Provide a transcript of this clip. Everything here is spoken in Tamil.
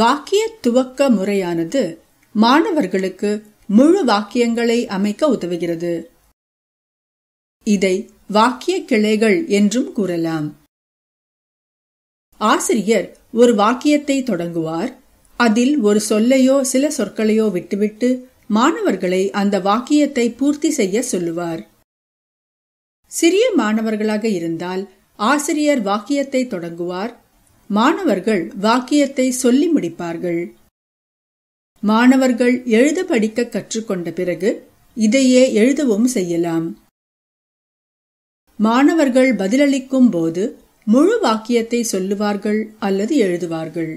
வாக்கிய துவக்க முறையானது மாணவர்களுக்கு முழு வாக்கியங்களை அமைக்க உதவுகிறது இதை வாக்கிய கிளைகள் என்றும் கூறலாம் ஆசிரியர் ஒரு வாக்கியத்தை தொடங்குவார் அதில் ஒரு சொல்லையோ சில சொற்களையோ விட்டுவிட்டு மாணவர்களை அந்த வாக்கியத்தை பூர்த்தி செய்ய சொல்லுவார் சிறிய மாணவர்களாக இருந்தால் ஆசிரியர் வாக்கியத்தை தொடங்குவார் மாணவர்கள் வாக்கியத்தை சொல்லி முடிப்பார்கள் மாணவர்கள் எழுத படிக்க கற்றுக்கொண்ட பிறகு இதையே எழுதவும் செய்யலாம் மாணவர்கள் பதிலளிக்கும் போது முழு வாக்கியத்தை சொல்லுவார்கள் அல்லது எழுதுவார்கள்